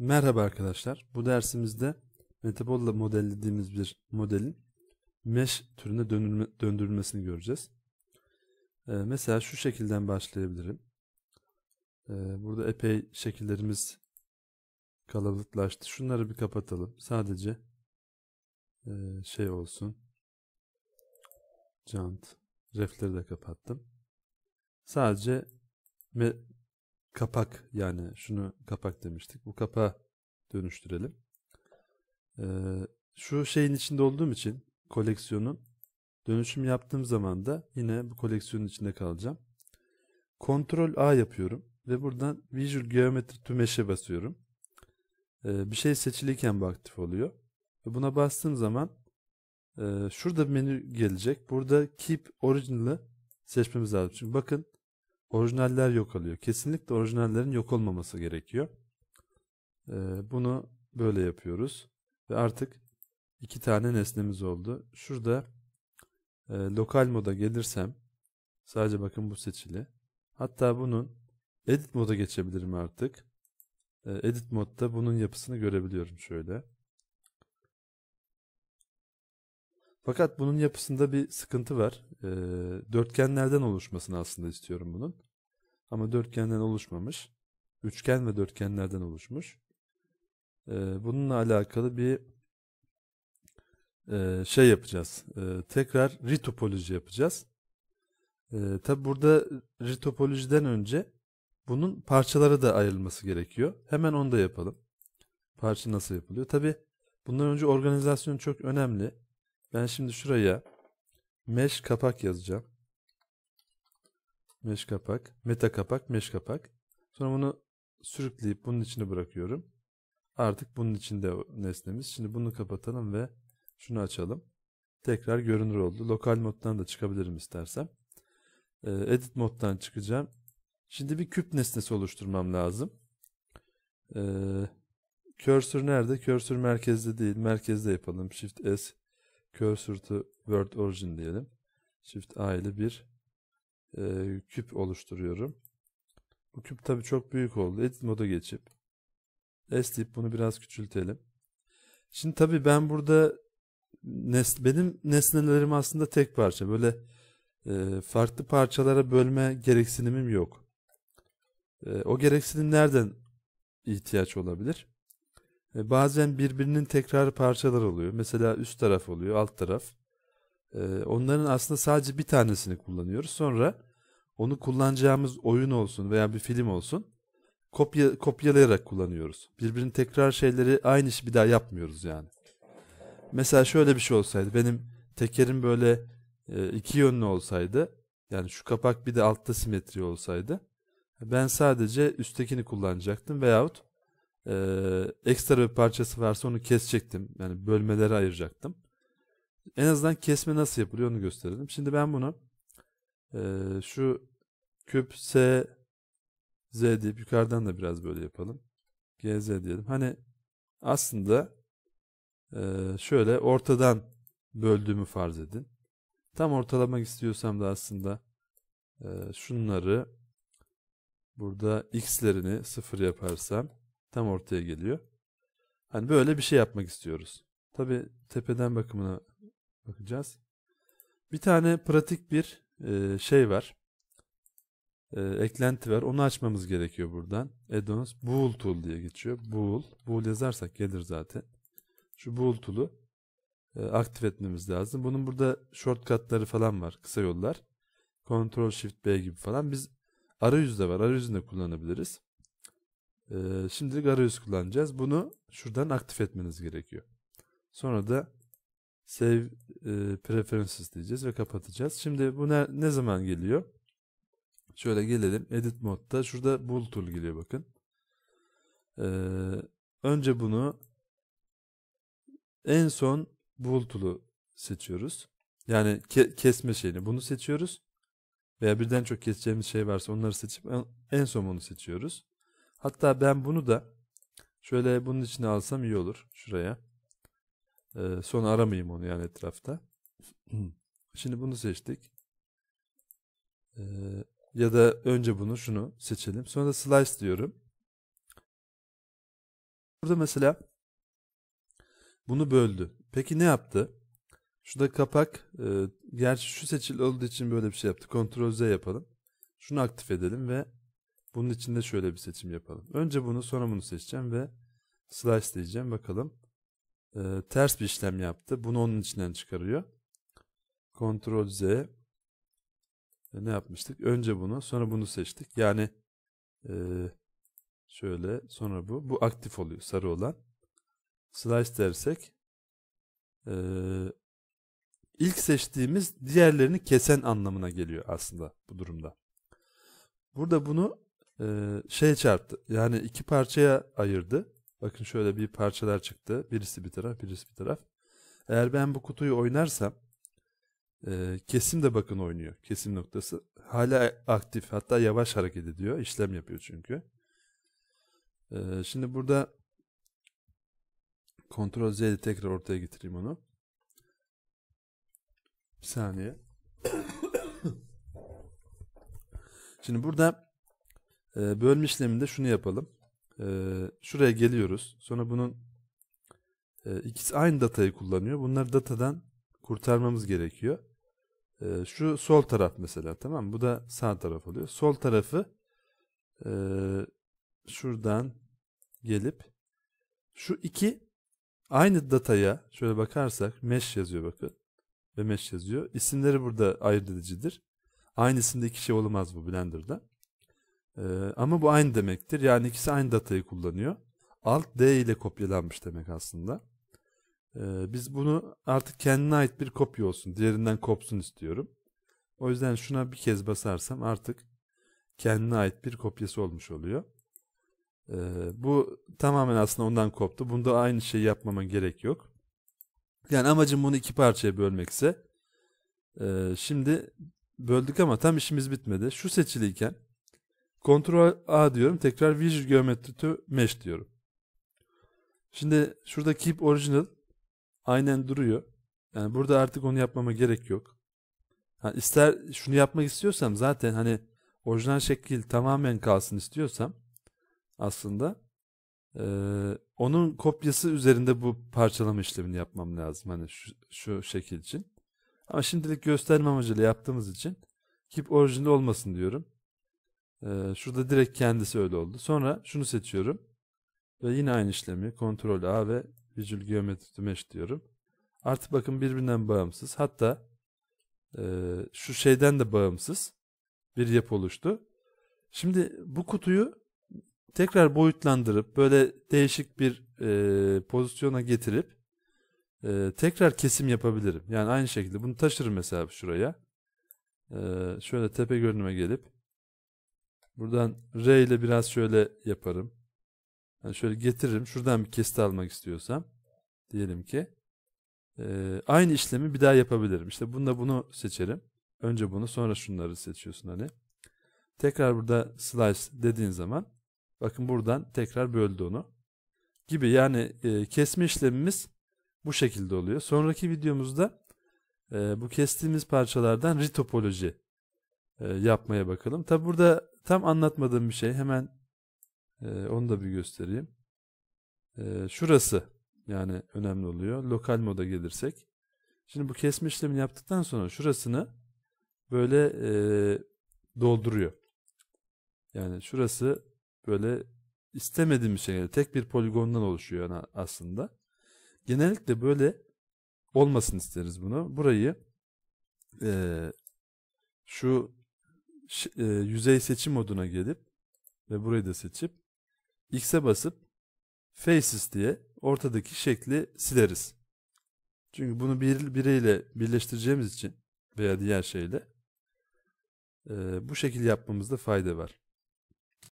Merhaba arkadaşlar. Bu dersimizde metabolla modellediğimiz bir modelin mesh türüne döndürme, döndürülmesini göreceğiz. Ee, mesela şu şekilden başlayabilirim. Ee, burada epey şekillerimiz kalabalıklaştı. Şunları bir kapatalım. Sadece e, şey olsun. Cant. Refleri de kapattım. Sadece kapak yani şunu kapak demiştik. Bu kapağı dönüştürelim. Ee, şu şeyin içinde olduğum için koleksiyonun dönüşüm yaptığım zaman da yine bu koleksiyonun içinde kalacağım. Kontrol A yapıyorum ve buradan Visual Geometry to Mesh'e basıyorum. Ee, bir şey seçiliyken bu aktif oluyor. Ve buna bastığım zaman e, şurada bir menü gelecek. Burada Keep Original'ı seçmemiz lazım. Çünkü bakın Orijinaller yok alıyor. Kesinlikle orijinallerin yok olmaması gerekiyor. Ee, bunu böyle yapıyoruz. Ve artık iki tane nesnemiz oldu. Şurada e, lokal moda gelirsem sadece bakın bu seçili. Hatta bunun edit moda geçebilirim artık. E, edit modda bunun yapısını görebiliyorum şöyle. Fakat bunun yapısında bir sıkıntı var. E, dörtgenlerden oluşmasını aslında istiyorum bunun. Ama dörtgenden oluşmamış. Üçgen ve dörtgenlerden oluşmuş. E, bununla alakalı bir e, şey yapacağız. E, tekrar ritopoloji yapacağız. E, Tabi burada ritopolojiden önce bunun parçalara da ayrılması gerekiyor. Hemen onu da yapalım. Parça nasıl yapılıyor? Tabi bundan önce organizasyon çok önemli. Ben şimdi şuraya mesh kapak yazacağım. Mesh kapak, meta kapak, mesh kapak. Sonra bunu sürükleyip bunun içine bırakıyorum. Artık bunun içinde nesnemiz. Şimdi bunu kapatalım ve şunu açalım. Tekrar görünür oldu. Lokal moddan da çıkabilirim istersem. Ee, edit moddan çıkacağım. Şimdi bir küp nesnesi oluşturmam lazım. Ee, cursor nerede? Cursor merkezde değil. Merkezde yapalım. Shift S cursor to word origin diyelim. Shift A ile bir e, küp oluşturuyorum. Bu küp tabi çok büyük oldu. Edit moda geçip S deyip bunu biraz küçültelim. Şimdi tabi ben burada nes benim nesnelerim aslında tek parça. Böyle e, farklı parçalara bölme gereksinimim yok. E, o gereksinim nereden ihtiyaç olabilir? E, bazen birbirinin tekrar parçalar oluyor. Mesela üst taraf oluyor, alt taraf. E, onların aslında sadece bir tanesini kullanıyoruz. Sonra onu kullanacağımız oyun olsun veya bir film olsun kopya, kopyalayarak kullanıyoruz. Birbirini tekrar şeyleri aynı işi bir daha yapmıyoruz yani. Mesela şöyle bir şey olsaydı benim tekerim böyle e, iki yönlü olsaydı yani şu kapak bir de altta simetri olsaydı ben sadece üsttekini kullanacaktım veyahut e, ekstra bir parçası varsa onu kesecektim. Yani bölmelere ayıracaktım. En azından kesme nasıl yapılıyor onu gösterelim. Şimdi ben bunu e, şu küp S Z deyip yukarıdan da biraz böyle yapalım. GZ diyelim. Hani aslında e, şöyle ortadan böldüğümü farz edin. Tam ortalamak istiyorsam da aslında e, şunları burada x'lerini sıfır yaparsam tam ortaya geliyor. Hani böyle bir şey yapmak istiyoruz. Tabi tepeden bakımına bakacağız. Bir tane pratik bir e, şey var. E, eklenti var. Onu açmamız gerekiyor buradan. Addons Bool Tool diye geçiyor. Bool. Bool yazarsak gelir zaten. Şu Bool Tool'u e, aktif etmemiz lazım. Bunun burada shortcutları falan var. Kısa yollar. Ctrl Shift B gibi falan. Biz arayüzde var. Arayüzünde kullanabiliriz. Ee, şimdilik arayüz kullanacağız. Bunu şuradan aktif etmeniz gerekiyor. Sonra da Save e, Preferences diyeceğiz ve kapatacağız. Şimdi bu ne, ne zaman geliyor? Şöyle gelelim. Edit modda. Şurada Bull Tool geliyor bakın. Ee, önce bunu en son Bull Tool'u seçiyoruz. Yani ke kesme şeyini. Bunu seçiyoruz. Veya birden çok keseceğimiz şey varsa onları seçip en son bunu seçiyoruz. Hatta ben bunu da şöyle bunun içine alsam iyi olur şuraya. Ee, sonra aramayayım onu yani etrafta. Şimdi bunu seçtik. Ee, ya da önce bunu şunu seçelim. Sonra da slice diyorum. Burada mesela bunu böldü. Peki ne yaptı? Şurada kapak e, gerçi şu seçili olduğu için böyle bir şey yaptı. Ctrl Z yapalım. Şunu aktif edelim ve bunun için de şöyle bir seçim yapalım. Önce bunu sonra bunu seçeceğim ve slice diyeceğim. Bakalım. E, ters bir işlem yaptı. Bunu onun içinden çıkarıyor. Ctrl Z. E, ne yapmıştık? Önce bunu sonra bunu seçtik. Yani e, şöyle sonra bu. Bu aktif oluyor sarı olan. Slice dersek e, ilk seçtiğimiz diğerlerini kesen anlamına geliyor aslında bu durumda. Burada bunu şey çarptı. Yani iki parçaya ayırdı. Bakın şöyle bir parçalar çıktı. Birisi bir taraf, birisi bir taraf. Eğer ben bu kutuyu oynarsam e, kesim de bakın oynuyor. Kesim noktası hala aktif. Hatta yavaş hareket ediyor. İşlem yapıyor çünkü. E, şimdi burada Ctrl Z ile tekrar ortaya getireyim onu. Bir saniye. Şimdi burada e, bölme işleminde şunu yapalım. E, şuraya geliyoruz. Sonra bunun e, ikisi aynı datayı kullanıyor. Bunları datadan kurtarmamız gerekiyor. E, şu sol taraf mesela tamam mı? Bu da sağ taraf oluyor. Sol tarafı e, şuradan gelip şu iki aynı dataya şöyle bakarsak mesh yazıyor bakın ve mesh yazıyor. İsimleri burada ayırt edicidir. Aynı isimde iki şey olamaz bu Blender'da. Ee, ama bu aynı demektir. Yani ikisi aynı datayı kullanıyor. Alt D ile kopyalanmış demek aslında. Ee, biz bunu artık kendine ait bir kopya olsun. Diğerinden kopsun istiyorum. O yüzden şuna bir kez basarsam artık kendine ait bir kopyası olmuş oluyor. Ee, bu tamamen aslında ondan koptu. Bunda aynı şeyi yapmama gerek yok. Yani amacım bunu iki parçaya bölmekse. Ee, şimdi böldük ama tam işimiz bitmedi. Şu seçiliyken Ctrl A diyorum. Tekrar Visual Geometry to Mesh diyorum. Şimdi şurada Keep Original aynen duruyor. Yani burada artık onu yapmama gerek yok. Ha, ister şunu yapmak istiyorsam zaten hani orijinal şekil tamamen kalsın istiyorsam aslında e, onun kopyası üzerinde bu parçalama işlemini yapmam lazım hani şu, şu şekil için. Ama şimdilik gösterme amacıyla yaptığımız için keep Original olmasın diyorum. Ee, şurada direkt kendisi öyle oldu. Sonra şunu seçiyorum. Ve yine aynı işlemi Ctrl A ve Visual Geometry to Mesh diyorum. Artık bakın birbirinden bağımsız. Hatta e, şu şeyden de bağımsız bir yapı oluştu. Şimdi bu kutuyu tekrar boyutlandırıp böyle değişik bir e, pozisyona getirip e, tekrar kesim yapabilirim. Yani aynı şekilde bunu taşırım mesela şuraya. şöyle tepe görünüme gelip Buradan R ile biraz şöyle yaparım. Yani şöyle getiririm. Şuradan bir kesti almak istiyorsam. Diyelim ki. E, aynı işlemi bir daha yapabilirim. İşte bunda bunu seçerim. Önce bunu sonra şunları seçiyorsun hani. Tekrar burada slice dediğin zaman bakın buradan tekrar böldü onu. Gibi yani e, kesme işlemimiz bu şekilde oluyor. Sonraki videomuzda e, bu kestiğimiz parçalardan ritopoloji e, yapmaya bakalım. Tabi burada tam anlatmadığım bir şey hemen e, onu da bir göstereyim. E, şurası yani önemli oluyor. Lokal moda gelirsek. Şimdi bu kesme işlemini yaptıktan sonra şurasını böyle dolduruyor. Yani şurası böyle istemediğim bir şey. Tek bir poligondan oluşuyor aslında. Genellikle böyle olmasın isteriz bunu. Burayı e, şu e, yüzey seçim moduna gelip ve burayı da seçip X'e basıp Faces diye ortadaki şekli sileriz. Çünkü bunu bir, bireyle birleştireceğimiz için veya diğer şeyle e, bu şekil yapmamızda fayda var.